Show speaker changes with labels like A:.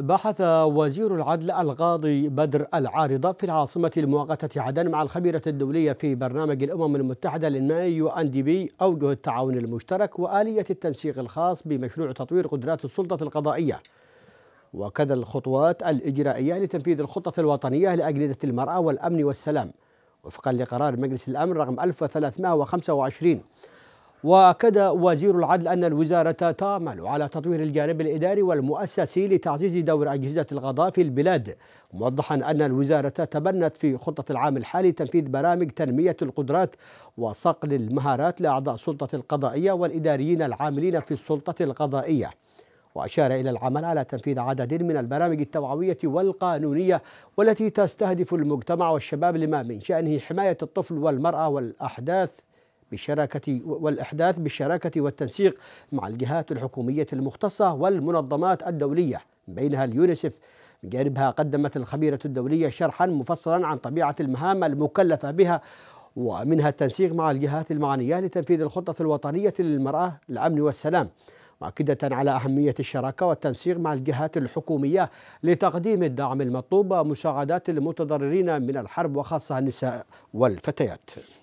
A: بحث وزير العدل القاضي بدر العارضة في العاصمة المؤقتة عدن مع الخبيرة الدولية في برنامج الأمم المتحدة للمايو أن دي بي أوجه التعاون المشترك وآلية التنسيق الخاص بمشروع تطوير قدرات السلطة القضائية وكذا الخطوات الإجرائية لتنفيذ الخطة الوطنية لأجندة المرأة والأمن والسلام وفقا لقرار مجلس الأمن رقم 1325 وأكد وزير العدل أن الوزارة تعمل على تطوير الجانب الإداري والمؤسسي لتعزيز دور أجهزة القضاء في البلاد موضحا أن الوزارة تبنت في خطة العام الحالي تنفيذ برامج تنمية القدرات وصقل المهارات لأعضاء السلطة القضائية والإداريين العاملين في السلطة القضائية وأشار إلى العمل على تنفيذ عدد من البرامج التوعوية والقانونية والتي تستهدف المجتمع والشباب لما من شأنه حماية الطفل والمرأة والأحداث بالشراكة والإحداث بالشراكة والتنسيق مع الجهات الحكومية المختصة والمنظمات الدولية بينها اليونيسف من جانبها قدمت الخبيرة الدولية شرحا مفصلا عن طبيعة المهام المكلفة بها ومنها التنسيق مع الجهات المعنية لتنفيذ الخطة الوطنية للمرأة الأمن والسلام مؤكدة على أهمية الشراكة والتنسيق مع الجهات الحكومية لتقديم الدعم المطلوب ومساعدات المتضررين من الحرب وخاصة النساء والفتيات